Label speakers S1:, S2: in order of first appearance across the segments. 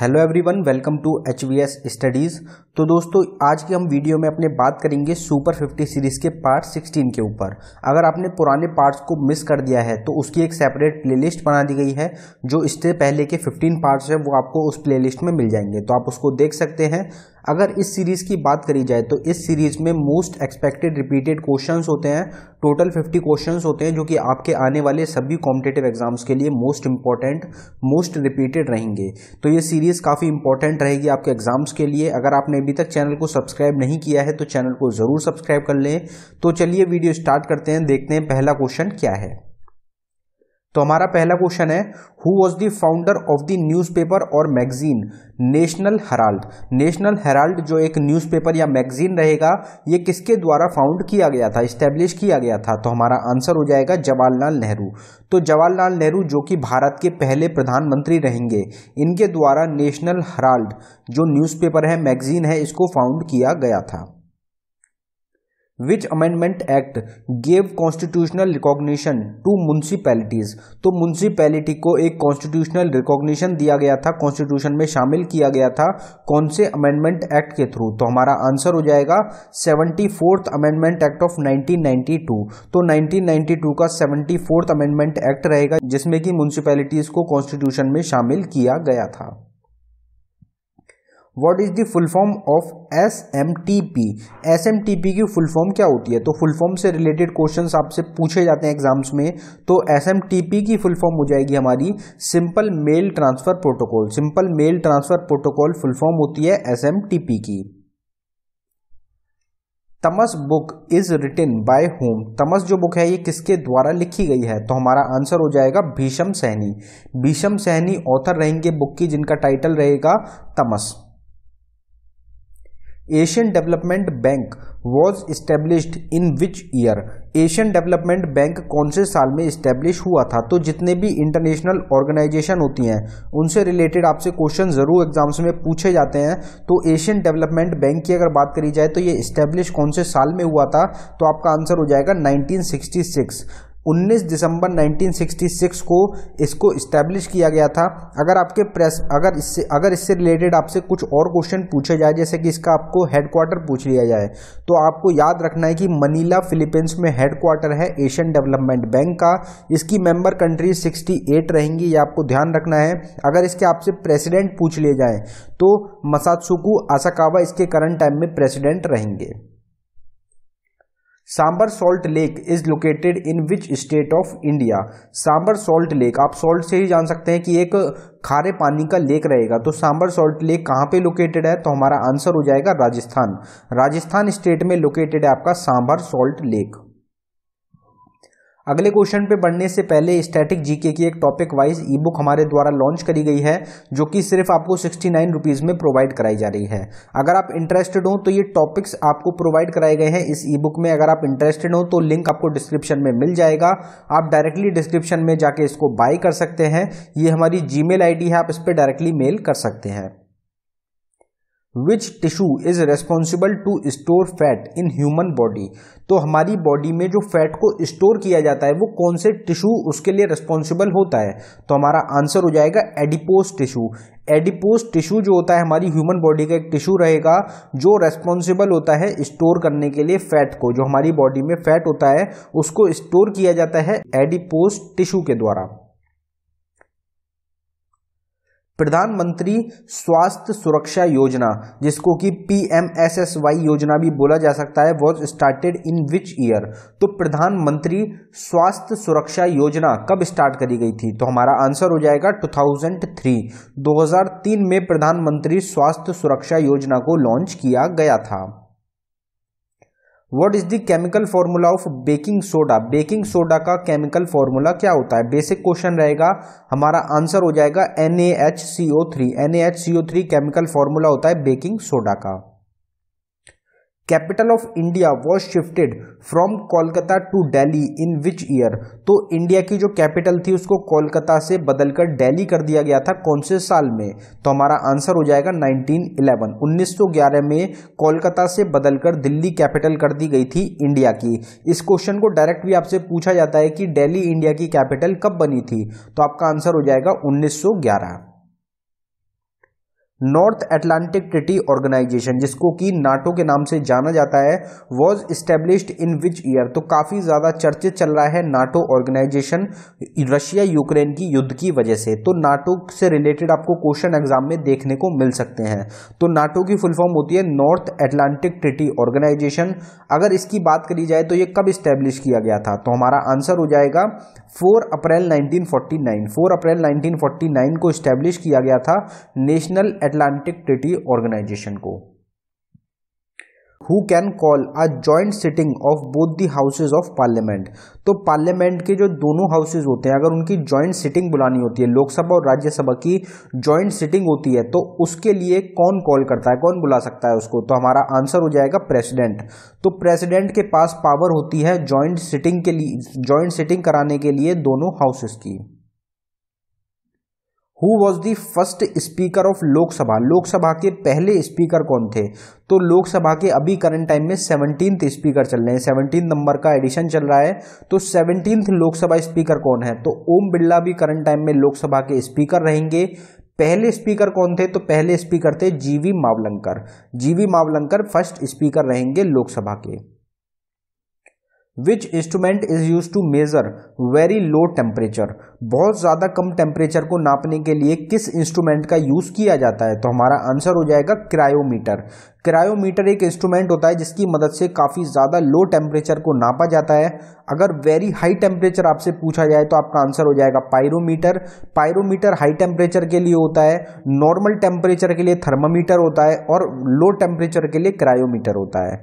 S1: Hello everyone welcome to H V S studies तो दोस्तों आज की हम वीडियो में अपने बात करेंगे सुपर 50 सीरीज़ के पार्ट 16 के ऊपर अगर आपने पुराने पार्ट्स को मिस कर दिया है तो उसकी एक सेपरेट प्लेलिस्ट बना दी गई है जो इससे पहले के 15 पार्ट्स हैं वो आपको उस प्लेलिस्ट में मिल जाएंगे तो आप उसको देख सकते हैं अगर इस सीरीज़ की बात करी जाए तो इस सीरीज़ में मोस्ट एक्सपेक्टेड रिपीटेड क्वेश्चंस होते हैं टोटल 50 क्वेश्चंस होते हैं जो कि आपके आने वाले सभी कॉम्पिटेटिव एग्जाम्स के लिए मोस्ट इंपॉर्टेंट मोस्ट रिपीटेड रहेंगे तो ये सीरीज़ काफ़ी इंपॉर्टेंट रहेगी आपके एग्जाम्स के लिए अगर आपने अभी तक चैनल को सब्सक्राइब नहीं किया है तो चैनल को ज़रूर सब्सक्राइब कर लें तो चलिए वीडियो स्टार्ट करते हैं देखते हैं पहला क्वेश्चन क्या है तो हमारा पहला क्वेश्चन है who was the founder of the newspaper और magazine National Herald National Herald जो एक न्यूज़पेपर या मैगजीन रहेगा ये किसके द्वारा फाउंड किया गया था इस्टेब्लिश किया गया था तो हमारा आंसर हो जाएगा जवाहरलाल नेहरू तो जवाहरलाल नेहरू जो कि भारत के पहले प्रधानमंत्री रहेंगे इनके द्वारा नेशनल हेराल्ड जो न्यूज़पेपर है मैगजीन है इसको फाउंड किया गया था which amendment act gave constitutional recognition to municipalities तो म्यूनसिपैलिटी को एक कॉन्स्टिट्यूशनल रिकॉग्निशन दिया गया था कॉन्स्टिट्यूशन में शामिल किया गया था कौन से अमेंडमेंट एक्ट के थ्रू तो हमारा आंसर हो जाएगा seventy fourth amendment act of nineteen ninety two तो नाइनटीन नाइनटी टू का सेवेंटी फोर्थ अमेंडमेंट एक्ट रहेगा जिसमें कि म्यूनसिपैलिटीज़ को कॉन्स्टिट्यूशन में शामिल किया गया था what is the full form of S M T P S M T P की फुल फॉर्म क्या होती है तो फुल फॉर्म से रिलेटेड क्वेश्चन आपसे पूछे जाते हैं एग्जाम्स में तो एस एम टी पी की फुल फॉर्म हो जाएगी हमारी simple mail transfer protocol simple mail transfer protocol full form होती है एस एम टी पी की Tamas book is written by home तमस जो बुक है ये किसके द्वारा लिखी गई है तो हमारा आंसर हो जाएगा भीषम सहनी भीषम सहनी ऑथर रहेंगे बुक की जिनका टाइटल रहेगा Tamas Asian development bank was established in which year Asian development bank कौन से साल में इस्टेब्लिश हुआ था तो जितने भी इंटरनेशनल ऑर्गेनाइजेशन होती हैं उनसे रिलेटेड आपसे क्वेश्चन ज़रूर एग्जाम्स में पूछे जाते हैं तो एशियन डेवलपमेंट बैंक की अगर बात करी जाए तो ये इस्टेब्लिश कौन से साल में हुआ था तो आपका आंसर हो जाएगा सिक्स 19 दिसंबर 1966 को इसको इस्टेब्लिश किया गया था अगर आपके प्रेस अगर इससे अगर इससे रिलेटेड आपसे कुछ और क्वेश्चन पूछे जाए जैसे कि इसका आपको हेडक्वार्टर पूछ लिया जाए तो आपको याद रखना है कि मनीला फिलीपींस में हेडक्वार्टर है एशियन डेवलपमेंट बैंक का इसकी मेंबर कंट्री 68 रहेंगी ये आपको ध्यान रखना है अगर इसके आपसे प्रेसिडेंट पूछ लिए जाएँ तो मसादसुकू आसाकावा इसके करंट टाइम में प्रेसिडेंट रहेंगे Sambhar salt lake is located in which state of India Sambhar salt lake आप सॉल्ट से ही जान सकते हैं कि एक खारे पानी का लेक रहेगा तो सांबर सॉल्ट लेक कहाँ पे लोकेटेड है तो हमारा आंसर हो जाएगा राजस्थान राजस्थान स्टेट में लोकेटेड है आपका सांबर सॉल्ट लेक अगले क्वेश्चन पे बढ़ने से पहले स्टैटिक जीके की एक टॉपिक वाइज ई बुक हमारे द्वारा लॉन्च करी गई है जो कि सिर्फ आपको सिक्सटी नाइन रुपीज़ में प्रोवाइड कराई जा रही है अगर आप इंटरेस्टेड हो तो ये टॉपिक्स आपको प्रोवाइड कराए गए हैं इस ई बुक में अगर आप इंटरेस्टेड हो तो लिंक आपको डिस्क्रिप्शन में मिल जाएगा आप डायरेक्टली डिस्क्रिप्शन में जाके इसको बाय कर सकते हैं ये हमारी जी मेल है आप इस पर डायरेक्टली मेल कर सकते हैं which tissue is responsible to store fat in human body तो हमारी बॉडी में जो फैट को स्टोर किया जाता है वो कौन से टिश्यू उसके लिए रेस्पॉन्सिबल होता है तो हमारा आंसर हो जाएगा एडिपोस टिश्यू एडिपोस टिश्यू जो होता है हमारी ह्यूमन बॉडी का एक टिश्यू रहेगा जो रेस्पॉन्सिबल होता है स्टोर करने के लिए फैट को जो हमारी बॉडी में फैट होता है उसको स्टोर किया जाता है एडिपोस टिश्यू के द्वारा प्रधानमंत्री स्वास्थ्य सुरक्षा योजना जिसको कि P M S S Y योजना भी बोला जा सकता है was started in which year तो प्रधानमंत्री स्वास्थ्य सुरक्षा योजना कब स्टार्ट करी गई थी तो हमारा आंसर हो जाएगा 2003 2003 में प्रधानमंत्री स्वास्थ्य सुरक्षा योजना को लॉन्च किया गया था what is the chemical formula of baking soda baking soda का केमिकल फॉर्मूला क्या होता है बेसिक क्वेश्चन रहेगा हमारा आंसर हो जाएगा N A H C O three N A H C O three chemical formula होता है बेकिंग सोडा का capital of India was shifted from Kolkata to Delhi in which year तो इंडिया की जो कैपिटल थी उसको कोलकाता से बदलकर डेली कर दिया गया था कौन से साल में तो हमारा आंसर हो जाएगा 1911 1911 में कोलकाता से बदलकर दिल्ली कैपिटल कर दी गई थी इंडिया की इस क्वेश्चन को डायरेक्ट भी आपसे पूछा जाता है कि डेली इंडिया की कैपिटल कब बनी थी तो आपका आंसर हो जाएगा उन्नीस नॉर्थ एटलांटिक ट्रिटी ऑर्गेनाइजेशन जिसको कि नाटो के नाम से जाना जाता है was established in which year तो काफ़ी ज़्यादा चर्चित चल रहा है नाटो ऑर्गेनाइजेशन रशिया यूक्रेन की युद्ध की वजह से तो नाटो से रिलेटेड आपको क्वेश्चन एग्जाम में देखने को मिल सकते हैं तो नाटो की फुल फॉर्म होती है नॉर्थ एटलांटिक ट्रिटी ऑर्गेनाइजेशन अगर इसकी बात करी जाए तो ये कब इस्टेब्लिश किया गया था तो हमारा आंसर हो जाएगा 4 अप्रैल 1949 4 अप्रैल 1949 को इस्टेब्लिश किया गया था नेशनल अटलांटिक ट्रिटी ऑर्गेनाइजेशन को who can call a joint sitting of both the houses of parliament तो पार्लियामेंट के जो दोनों हाउसेज होते हैं अगर उनकी ज्वाइंट सिटिंग बुलानी होती है लोकसभा और राज्यसभा की ज्वाइंट सिटिंग होती है तो उसके लिए कौन कॉल करता है कौन बुला सकता है उसको तो हमारा आंसर हो जाएगा प्रेसिडेंट तो प्रेसिडेंट के पास पावर होती है ज्वाइंट सिटिंग के लिए ज्वाइंट सिटिंग कराने के लिए दोनों हाउसेज की who was the first speaker of Lok Sabha Lok Sabha के पहले स्पीकर कौन थे तो लोकसभा के अभी करंट टाइम में सेवनटीन स्पीकर चल रहे हैं सेवनटीन नंबर का एडिशन चल रहा है तो सेवनटीन लोकसभा स्पीकर कौन है तो ओम बिरला भी करंट टाइम में लोकसभा के स्पीकर रहेंगे पहले स्पीकर कौन थे तो पहले स्पीकर थे जीवी मावलंकर जीवी मावलंकर फर्स्ट स्पीकर रहेंगे लोकसभा के which instrument is use to measure very low temperature बहुत ज़्यादा कम टेम्परेचर को नापने के लिए किस इंस्ट्रूमेंट का यूज़ किया जाता है तो हमारा आंसर हो जाएगा क्रायोमीटर क्रायोमीटर एक इंस्ट्रूमेंट होता है जिसकी मदद से काफ़ी ज़्यादा लो टेम्परेचर को नापा जाता है अगर वेरी हाई टेम्परेचर आपसे पूछा जाए तो आपका आंसर हो जाएगा पायरोमीटर पायरोमीटर हाई टेम्परेचर के लिए होता है नॉर्मल टेम्परेचर के लिए थर्मामीटर होता है और लो टेम्परेचर के लिए क्रायोमीटर होता है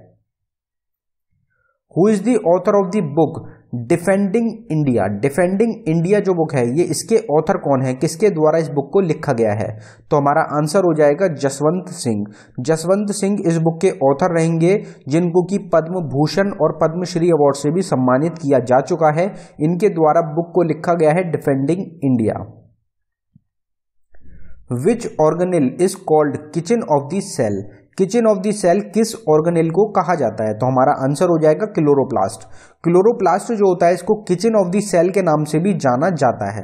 S1: who is the author of the book defending India defending India जो बुक है ये इसके ऑथर कौन है किसके द्वारा इस बुक को लिखा गया है तो हमारा आंसर हो जाएगा जसवंत सिंह जसवंत सिंह इस बुक के ऑथर रहेंगे जिनको कि पद्म भूषण और पद्मश्री अवार्ड से भी सम्मानित किया जा चुका है इनके द्वारा बुक को लिखा गया है defending India which organelle is called kitchen of the cell kitchen of the cell किस ऑर्गेनेल को कहा जाता है तो हमारा आंसर हो जाएगा क्लोरोप्लास्ट क्लोरोप्लास्ट जो होता है इसको किचन ऑफ द सेल के नाम से भी जाना जाता है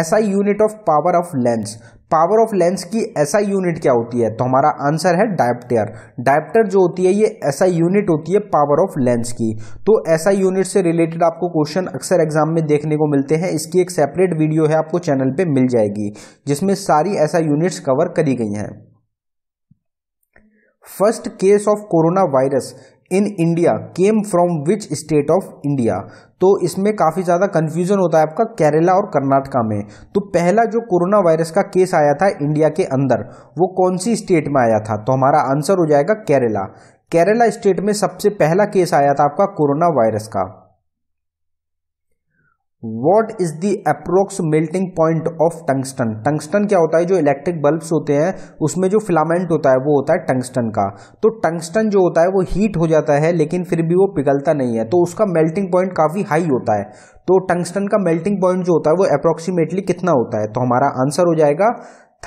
S1: ऐसा unit of power of lens power of lens की ऐसा यूनिट क्या होती है तो हमारा आंसर है डायप्टर डायप्टर जो होती है ये ऐसा यूनिट होती है पावर ऑफ लेंस की तो ऐसा यूनिट से रिलेटेड आपको क्वेश्चन अक्सर एग्जाम में देखने को मिलते हैं इसकी एक सेपरेट वीडियो है आपको चैनल पे मिल जाएगी जिसमें सारी ऐसा यूनिट्स कवर करी गई हैं first case of corona virus in India came from which state of India तो इसमें काफ़ी ज़्यादा कन्फ्यूजन होता है आपका केरला और कर्नाटका में तो पहला जो कोरोना वायरस का केस आया था इंडिया के अंदर वो कौन सी स्टेट में आया था तो हमारा आंसर हो जाएगा केरला केरला स्टेट में सबसे पहला केस आया था आपका कोरोना वायरस का what is the approx melting point of tungsten tungsten क्या होता है जो इलेक्ट्रिक बल्ब होते हैं उसमें जो फिलामेंट होता है वो होता है टंगस्टन का तो टंगस्टन जो होता है वो हीट हो जाता है लेकिन फिर भी वो पिघलता नहीं है तो उसका मेल्टिंग पॉइंट काफ़ी हाई होता है तो टंगस्टन का मेल्टिंग पॉइंट जो होता है वो अप्रोक्सीमेटली कितना होता है तो हमारा आंसर हो जाएगा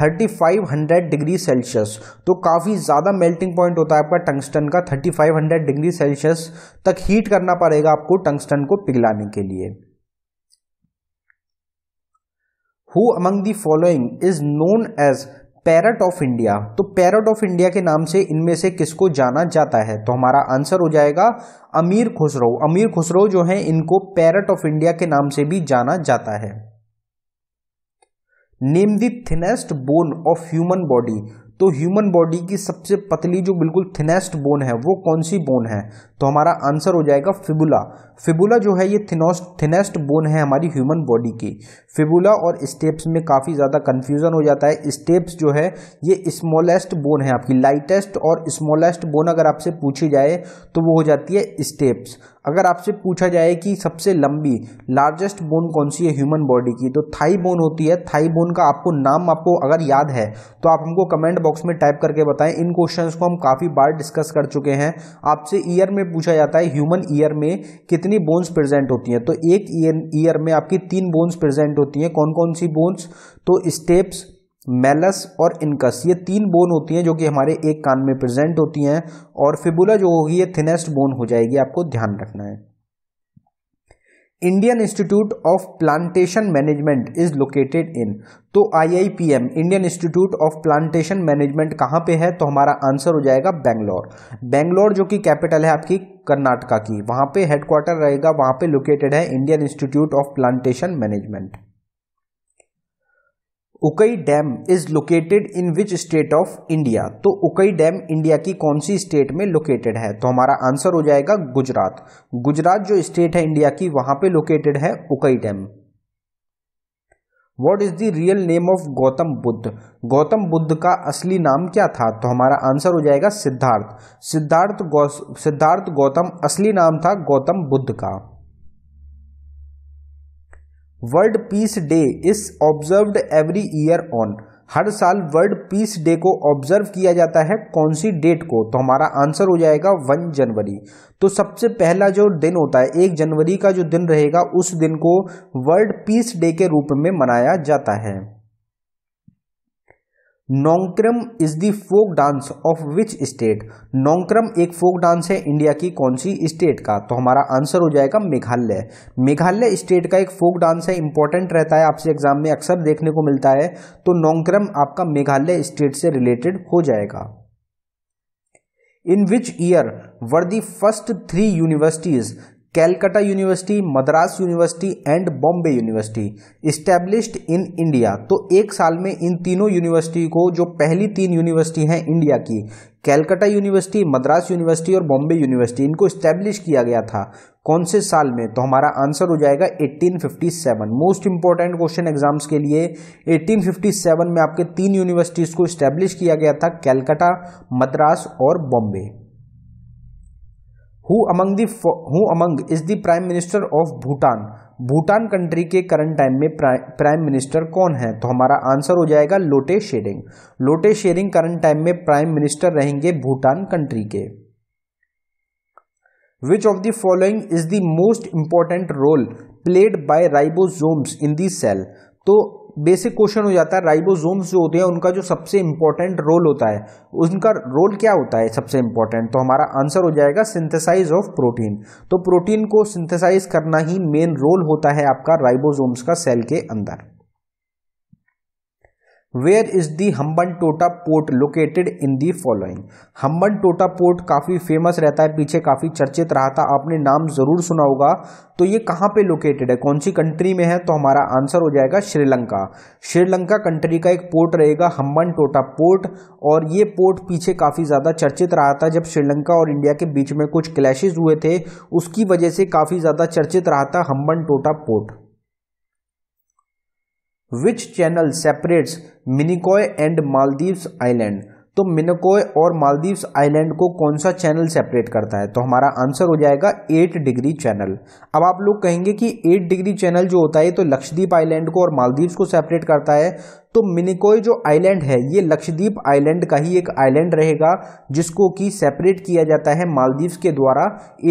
S1: 3500 डिग्री सेल्सियस तो काफ़ी ज़्यादा मेल्टिंग पॉइंट होता है आपका टंगस्टन का 3500 डिग्री सेल्सियस तक हीट करना पड़ेगा आपको टंगस्टन को पिघलाने के लिए who among the following is known as parrot of India तो पैरट ऑफ इंडिया के नाम से इनमें से किसको जाना जाता है तो हमारा आंसर हो जाएगा अमीर खुसरो अमीर खुसरो जो है इनको पैरट ऑफ इंडिया के नाम से भी जाना जाता है name thinnest bone of human body तो ह्यूमन बॉडी की सबसे पतली जो बिल्कुल थिनेस्ट बोन है वो कौन सी बोन है तो हमारा आंसर हो जाएगा फिबुला फिबुला जो है ये थिनोस्ट थिनेस्ट बोन है हमारी ह्यूमन बॉडी की फिबुला और स्टेप्स में काफ़ी ज़्यादा कन्फ्यूज़न हो जाता है स्टेप्स जो है ये स्मॉलेस्ट बोन है आपकी लाइटेस्ट और स्मॉलेस्ट बोन अगर आपसे पूछी जाए तो वो हो जाती है स्टेप्स अगर आपसे पूछा जाए कि सबसे लंबी लार्जेस्ट बोन कौन सी है ह्यूमन बॉडी की तो थाई बोन होती है थाई बोन का आपको नाम आपको अगर याद है तो आप हमको कमेंट बॉक्स में टाइप करके बताएं इन क्वेश्चंस को हम काफ़ी बार डिस्कस कर चुके हैं आपसे ईयर में पूछा जाता है ह्यूमन ईयर में कितनी बोन्स प्रेजेंट होती हैं तो एक ईयर में आपकी तीन बोन्स प्रेजेंट होती हैं कौन कौन सी बोन्स तो स्टेप्स मेलस और इनकस ये तीन बोन होती हैं जो कि हमारे एक कान में प्रेजेंट होती हैं और फिबुला जो होगी ये थिनेस्ट बोन हो जाएगी आपको ध्यान रखना है Indian institute of plantation management is located in तो IIPM Indian institute of plantation management कहाँ पे है तो हमारा आंसर हो जाएगा बेंगलोर बेंगलोर जो कि कैपिटल है आपकी कर्नाटका की वहाँ पे हेडक्वार्टर रहेगा वहाँ पे लोकेटेड है Indian institute of plantation management Ukai dam is located in which state of India तो उकई डैम इंडिया की कौन सी स्टेट में लोकेटेड है तो हमारा आंसर हो जाएगा गुजरात गुजरात जो स्टेट है इंडिया की वहां पे लोकेटेड है Ukai dam what is the real name of Gautam Buddha Gautam Buddha का असली नाम क्या था तो हमारा आंसर हो जाएगा सिद्धार्थ सिद्धार्थ गौ सिद्धार्थ गौतम असली नाम था गौतम बुद्ध का world peace day is observed every year on हर साल वर्ल्ड पीस डे को ऑब्जर्व किया जाता है कौन सी डेट को तो हमारा आंसर हो जाएगा वन जनवरी तो सबसे पहला जो दिन होता है एक जनवरी का जो दिन रहेगा उस दिन को वर्ल्ड पीस डे के रूप में मनाया जाता है Nongkrem is the folk dance of which state Nongkrem एक फोक डांस है इंडिया की कौन सी स्टेट का तो हमारा आंसर हो जाएगा मेघालय मेघालय स्टेट का एक फोक डांस है इंपॉर्टेंट रहता है आपसे एग्जाम में अक्सर देखने को मिलता है तो नोंक्रम आपका मेघालय स्टेट से रिलेटेड हो जाएगा in which year were the first three universities Calcutta university Madras university and Bombay university established in India तो एक साल में इन तीनों यूनिवर्सिटी को जो पहली तीन यूनिवर्सिटी हैं इंडिया की कैलकाटा यूनिवर्सिटी मद्रास यूनिवर्सिटी और बॉम्बे यूनिवर्सिटी इनको इस्टेब्लिश किया गया था कौन से साल में तो हमारा आंसर हो जाएगा 1857 मोस्ट इंपॉर्टेंट क्वेश्चन एग्जाम्स के लिए 1857 में आपके तीन यूनिवर्सिटीज़ को इस्टेब्लिश किया गया था कैलकाटा मद्रास और Bombay who among the who among is the prime minister of Bhutan Bhutan country के करंट टाइम में प्राइम मिनिस्टर कौन है तो हमारा आंसर हो जाएगा लोटे शेरिंग लोटे शेरिंग करंट टाइम में प्राइम मिनिस्टर रहेंगे भूटान कंट्री के which of the following is the most important role played by ribosomes in the cell तो बेसिक क्वेश्चन हो जाता है राइबोसोम्स जो होते हैं उनका जो सबसे इंपॉर्टेंट रोल होता है उनका रोल क्या होता है सबसे इंपॉर्टेंट तो हमारा आंसर हो जाएगा सिंथेसाइज ऑफ प्रोटीन तो प्रोटीन को सिंथेसाइज करना ही मेन रोल होता है आपका राइबोसोम्स का सेल के अंदर where is the Hambantota port located in the following Hambantota port काफ़ी फेमस रहता है पीछे काफ़ी चर्चित रहा था आपने नाम ज़रूर सुना होगा तो ये कहाँ पे लोकेटेड है कौन सी कंट्री में है तो हमारा आंसर हो जाएगा श्रीलंका श्रीलंका कंट्री का एक पोर्ट रहेगा हम्बन टोटा पोर्ट और ये पोर्ट पीछे काफ़ी ज़्यादा चर्चित रहा था जब श्रीलंका और इंडिया के बीच में कुछ क्लैशेज हुए थे उसकी वजह से काफ़ी ज़्यादा चर्चित रहा था Hambantota port Which channel separates Minicoy and Maldives Island? तो मिनकोय और मालदीव्स आइलैंड को कौन सा चैनल सेपरेट करता है तो हमारा आंसर हो जाएगा एट डिग्री चैनल अब आप लोग कहेंगे कि एट डिग्री चैनल जो होता है तो लक्षद्वीप आइलैंड को और मालदीव्स को सेपरेट करता है तो मिनिकोय जो आइलैंड है ये लक्षद्वीप आइलैंड का ही एक आइलैंड रहेगा जिसको कि सेपरेट किया जाता है मालदीव्स के द्वारा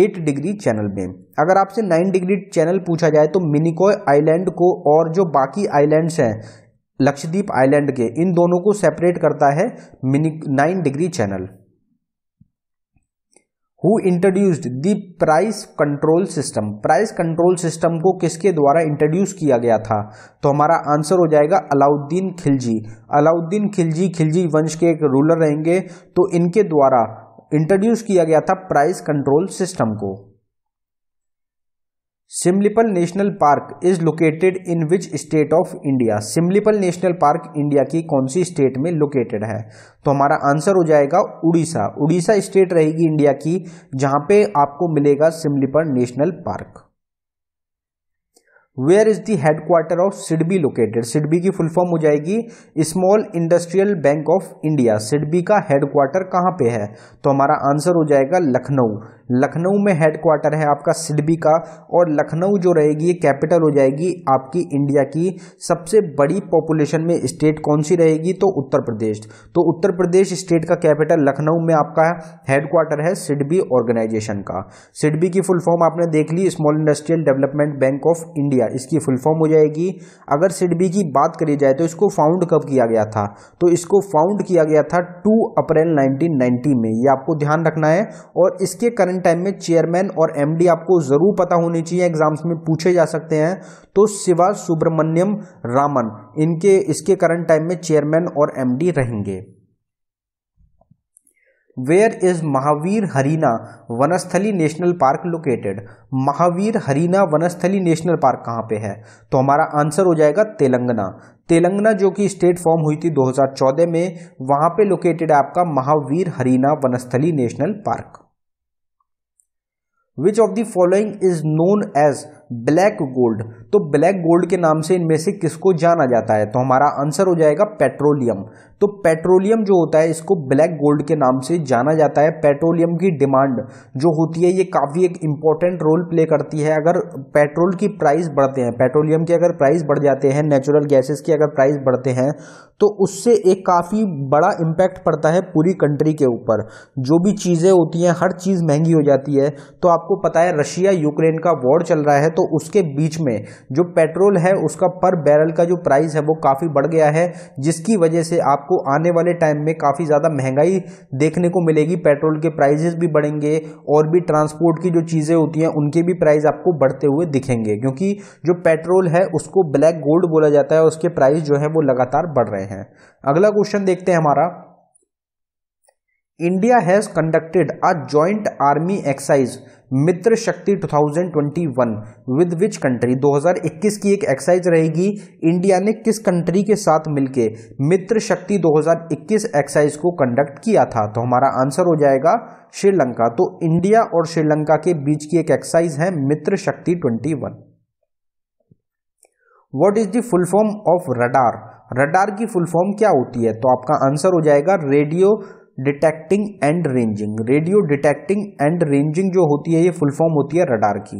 S1: 8 डिग्री चैनल में अगर आपसे 9 डिग्री चैनल पूछा जाए तो मिनिकोय आइलैंड को और जो बाकी आइलैंड्स हैं लक्षद्वीप आइलैंड के इन दोनों को सेपरेट करता है mini nine degree channel who introduced the price control system price control system को किसके द्वारा इंट्रोड्यूस किया गया था तो हमारा आंसर हो जाएगा अलाउद्दीन खिलजी अलाउद्दीन खिलजी खिलजी वंश के एक रूलर रहेंगे तो इनके द्वारा इंट्रोड्यूस किया गया था प्राइस कंट्रोल सिस्टम को Similipal national park is located in which state of India Similipal national park India की कौन सी स्टेट में लोकेटेड है तो हमारा आंसर हो जाएगा उड़ीसा उड़ीसा स्टेट रहेगी इंडिया की जहां पे आपको मिलेगा Similipal national park where is the headquarter of SIDBI located SIDBI की फुल फॉर्म हो जाएगी small industrial bank of India SIDBI का हेडक्वार्टर कहाँ पे है तो हमारा आंसर हो जाएगा लखनऊ लखनऊ में हेडक्वार्टर है आपका सिडबी का और लखनऊ जो रहेगी ये कैपिटल हो जाएगी आपकी इंडिया की सबसे बड़ी पॉपुलेशन में स्टेट कौन सी रहेगी तो उत्तर प्रदेश तो उत्तर प्रदेश स्टेट का कैपिटल लखनऊ में आपका हेडक्वार्टर है सिडबी ऑर्गेनाइजेशन का सिडबी की फुल फॉर्म आपने देख ली small industrial development bank of India इसकी फुल फॉर्म हो जाएगी अगर सिडबी की बात करी जाए तो इसको फाउंड कब किया गया था तो इसको फाउंड किया गया था टू अप्रैल नाइनटीन में ये आपको ध्यान रखना है और इसके करंट करंट टाइम में चेयरमैन और एमडी आपको जरूर पता होने चाहिए एग्जाम्स में पूछे जा सकते हैं तो शिवा सुब्रमण्यम रामन इनके इसके करंट टाइम में चेयरमैन और एमडी रहेंगे where is Mahavir Harina Vanasthali national park located Mahavir Harina Vanasthali national park कहाँ पे है तो हमारा आंसर हो जाएगा तेलंगाना तेलंगाना जो कि स्टेट फॉर्म हुई थी 2014 में वहाँ पे लोकेटेड है आपका Mahavir Harina Vanasthali national park Which of the following is known as black gold? तो ब्लैक गोल्ड के नाम से इनमें से किसको जाना जाता है तो हमारा आंसर हो जाएगा पेट्रोलियम तो पेट्रोलियम जो होता है इसको ब्लैक गोल्ड के नाम से जाना जाता है पेट्रोलियम की डिमांड जो होती है ये काफ़ी एक इंपॉर्टेंट रोल प्ले करती है अगर पेट्रोल की प्राइस बढ़ते हैं पेट्रोलियम के अगर प्राइस बढ़ जाते हैं नेचुरल गैसेस की अगर प्राइस बढ़ते हैं तो उससे एक काफ़ी बड़ा इम्पैक्ट पड़ता है पूरी कंट्री के ऊपर जो भी चीज़ें होती हैं हर चीज़ महंगी हो जाती है तो आपको पता है रशिया यूक्रेन का वॉर चल रहा है तो उसके बीच में जो पेट्रोल है उसका पर बैरल का जो प्राइस है वो काफ़ी बढ़ गया है जिसकी वजह से आपको आने वाले टाइम में काफ़ी ज़्यादा महंगाई देखने को मिलेगी पेट्रोल के प्राइजेस भी बढ़ेंगे और भी ट्रांसपोर्ट की जो चीज़ें होती हैं उनके भी प्राइस आपको बढ़ते हुए दिखेंगे क्योंकि जो पेट्रोल है उसको ब्लैक गोल्ड बोला जाता है उसके प्राइस जो है वो लगातार बढ़ रहे हैं अगला क्वेश्चन देखते हैं हमारा India has conducted a joint army exercise Mitra Shakti 2021 with which country 2021 की एक एक्सरसाइज रहेगी इंडिया ने किस कंट्री के साथ मिलके मित्र शक्ति 2021 एक्सरसाइज को कंडक्ट किया था तो हमारा आंसर हो जाएगा श्रीलंका तो इंडिया और श्रीलंका के बीच की एक एक्सरसाइज है Mitra Shakti 21 what is the full form of radar radar की फुल फॉर्म क्या होती है तो आपका आंसर हो जाएगा radio detecting and ranging radio detecting and ranging जो होती है ये फुल फॉर्म होती है रडार की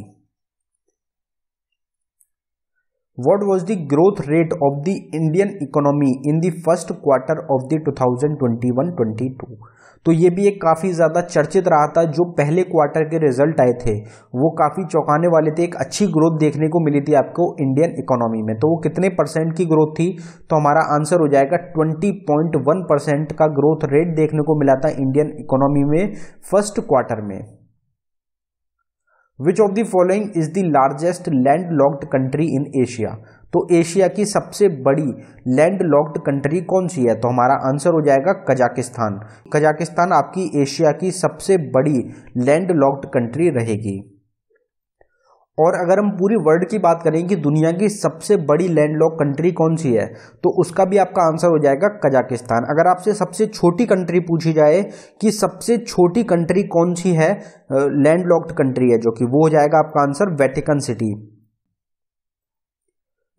S1: what was the growth rate of the Indian economy in the first quarter of the two thousand twenty one twenty two तो ये भी एक काफ़ी ज़्यादा चर्चित रहा था जो पहले क्वार्टर के रिजल्ट आए थे वो काफ़ी चौंकाने वाले थे एक अच्छी ग्रोथ देखने को मिली थी आपको इंडियन इकोनॉमी में तो वो कितने परसेंट की ग्रोथ थी तो हमारा आंसर हो जाएगा 20.1 परसेंट का ग्रोथ रेट देखने को मिला था इंडियन इकोनॉमी में फर्स्ट क्वार्टर में which of the following is the largest land locked country in Asia तो एशिया की सबसे बड़ी लैंड लॉक्ड कंट्री कौन सी है तो हमारा आंसर हो जाएगा कजाकिस्तान कजाकिस्तान आपकी एशिया की सबसे बड़ी लैंड लॉक्ड कंट्री रहेगी और अगर हम पूरी वर्ल्ड की बात करें कि दुनिया की सबसे बड़ी लैंड लॉक कंट्री कौन सी है तो उसका भी आपका आंसर हो जाएगा कजाकिस्तान अगर आपसे सबसे छोटी कंट्री पूछी जाए कि सबसे छोटी कंट्री कौन सी है लैंड लॉक्ड कंट्री है जो कि वो हो जाएगा आपका answer Vatican city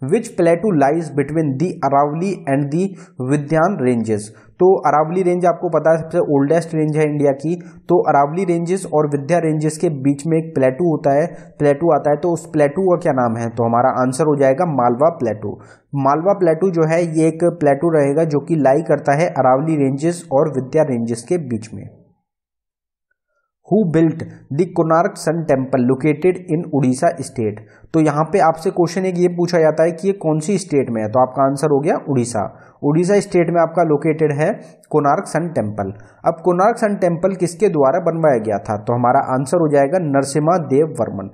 S1: which plateau lies between the Aravalli and the Vindhyan ranges तो अरावली रेंज आपको पता है सबसे ओल्डेस्ट रेंज है इंडिया की तो अरावली रेंजेस और विद्या रेंजेस के बीच में एक प्लेटू होता है प्लेटू आता है तो उस प्लेटू का क्या नाम है तो हमारा आंसर हो जाएगा मालवा प्लेटू मालवा प्लेटू जो है ये एक प्लेटू रहेगा जो कि लाई करता है अरावली रेंजेस और विद्या रेंजेस के बीच में who built the Konark sun temple located in Odisha state तो यहाँ पे आपसे क्वेश्चन एक ये पूछा जाता है कि ये कौन सी स्टेट में है तो आपका आंसर हो गया उड़ीसा उड़ीसा स्टेट में आपका लोकेटेड है कोनार्क सन टेम्पल अब कोनार्क सन टेम्पल किसके द्वारा बनवाया गया था तो हमारा आंसर हो जाएगा नरसिम्हा देव वर्मन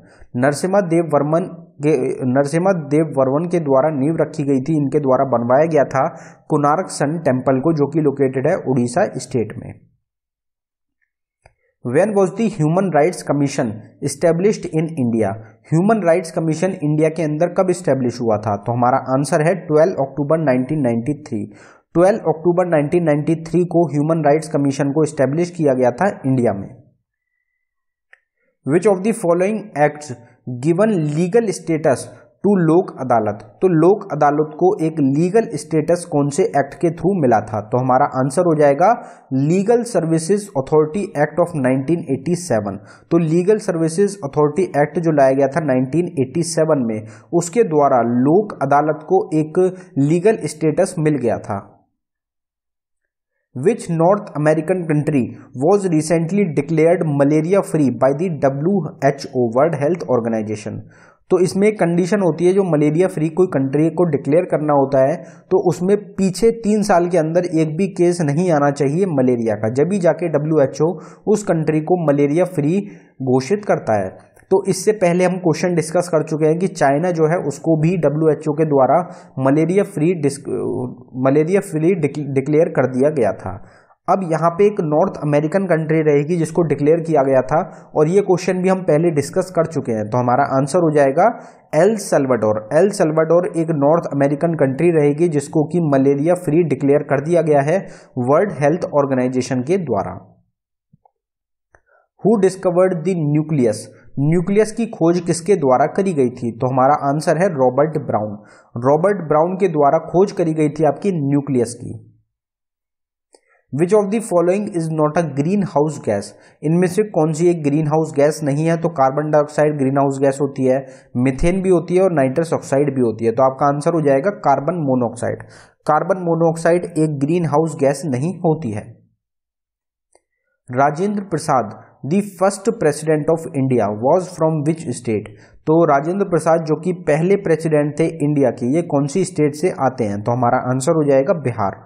S1: नरसिम्हा देव वर्मन के नरसिम्हा देव वर्मन के द्वारा नींव रखी गई थी इनके द्वारा बनवाया गया था कोनार्क सन टेम्पल को जो कि लोकेटेड है उड़ीसा स्टेट में when was the human rights commission established in india human rights commission india के अंदर कब established हुआ था तो हमारा आंसर है 12 अक्टूबर 1993 12 अक्टूबर 1993 को ह्यूमन राइट्स कमीशन को स्टैब्लिश किया गया था इंडिया में which of the following acts given legal status to Lok Adalat तो लोक अदालत को एक लीगल स्टेटस कौन से एक्ट के थ्रू मिला था तो हमारा आंसर हो जाएगा legal services authority act of 1987 तो लीगल सर्विसेज अथॉरिटी एक्ट जो लाया गया था 1987 में उसके द्वारा लोक अदालत को एक लीगल स्टेटस मिल गया था which north american country was recently declared malaria free by the who world health organization तो इसमें एक कंडीशन होती है जो मलेरिया फ्री कोई कंट्री को डिक्लेयर करना होता है तो उसमें पीछे तीन साल के अंदर एक भी केस नहीं आना चाहिए मलेरिया का जब भी जाके डब्ल्यू उस कंट्री को मलेरिया फ्री घोषित करता है तो इससे पहले हम क्वेश्चन डिस्कस कर चुके हैं कि चाइना जो है उसको भी डब्ल्यू के द्वारा malaria free malaria free declare कर दिया गया था अब यहाँ पे एक नॉर्थ अमेरिकन कंट्री रहेगी जिसको डिक्लेयर किया गया था और ये क्वेश्चन भी हम पहले डिस्कस कर चुके हैं तो हमारा आंसर हो जाएगा एल सल्वाडोर एल सल्वाडोर एक नॉर्थ अमेरिकन कंट्री रहेगी जिसको कि मलेरिया फ्री डिक्लेयर कर दिया गया है वर्ल्ड हेल्थ ऑर्गेनाइजेशन के द्वारा who discovered the nucleus nucleus की खोज किसके द्वारा करी गई थी तो हमारा आंसर है रॉबर्ट ब्राउन रॉबर्ट ब्राउन के द्वारा खोज करी गई थी आपकी न्यूक्लियस की which of the following is not a green house gas इनमें से कौन सी एक ग्रीन हाउस गैस नहीं है तो carbon dioxide green house gas होती है मिथेन भी होती है और नाइट्रस ऑक्साइड भी होती है तो आपका आंसर हो जाएगा कार्बन मोनोऑक्साइड कार्बन मोनोऑक्साइड एक ग्रीन हाउस गैस नहीं होती है Rajendra Prasad the first president of India was from which state तो राजेंद्र प्रसाद जो कि पहले प्रेसिडेंट थे इंडिया के ये कौन सी स्टेट से आते हैं तो हमारा आंसर हो जाएगा बिहार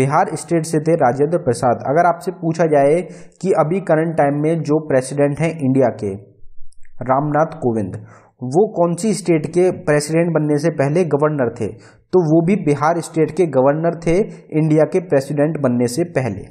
S1: बिहार स्टेट से थे राजेंद्र प्रसाद अगर आपसे पूछा जाए कि अभी करंट टाइम में जो प्रेसिडेंट हैं इंडिया के रामनाथ कोविंद वो कौन सी स्टेट के प्रेसिडेंट बनने से पहले गवर्नर थे तो वो भी बिहार स्टेट के गवर्नर थे इंडिया के प्रेसिडेंट बनने से पहले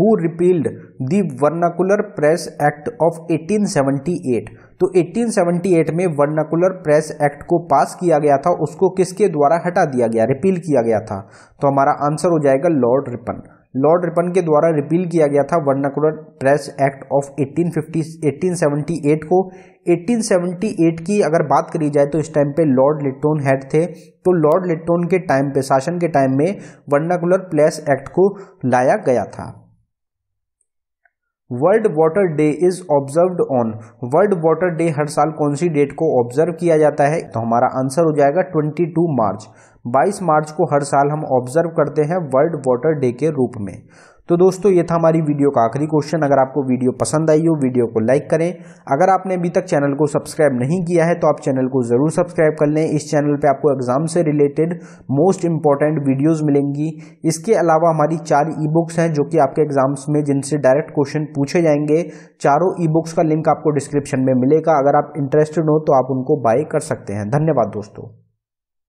S1: who repealed the vernacular press act of 1878 तो 1878 में वर्नाकुलर प्रेस एक्ट को पास किया गया था उसको किसके द्वारा हटा दिया गया रिपील किया गया था तो हमारा आंसर हो जाएगा लॉर्ड रिपन लॉर्ड रिपन के द्वारा रिपील किया गया था वर्नाकुलर प्रेस एक्ट ऑफ 1850 1878 को 1878 की अगर बात करी जाए तो इस टाइम पे लॉर्ड लिट्टोन हेड थे तो लॉर्ड लिट्टोन के टाइम पे शासन के टाइम में वर्नाकुलर प्रेस एक्ट को लाया गया था world water day is observe on world water day हर साल कौन सी डेट को ऑब्जर्व किया जाता है तो हमारा आंसर हो जाएगा 22 मार्च 22 मार्च को हर साल हम ऑब्जर्व करते हैं वर्ल्ड वाटर डे के रूप में तो दोस्तों ये था हमारी वीडियो का आखिरी क्वेश्चन अगर आपको वीडियो पसंद आई हो वीडियो को लाइक करें अगर आपने अभी तक चैनल को सब्सक्राइब नहीं किया है तो आप चैनल को ज़रूर सब्सक्राइब कर लें इस चैनल पर आपको एग्जाम से रिलेटेड मोस्ट इंपॉर्टेंट वीडियोज़ मिलेंगी इसके अलावा हमारी चार ई बुक्स हैं जो कि आपके एग्जाम्स में जिनसे डायरेक्ट क्वेश्चन पूछे जाएंगे चारों ई बुक्स का लिंक आपको डिस्क्रिप्शन में मिलेगा अगर आप इंटरेस्टेड हो तो आप उनको बाय कर सकते हैं धन्यवाद दोस्तों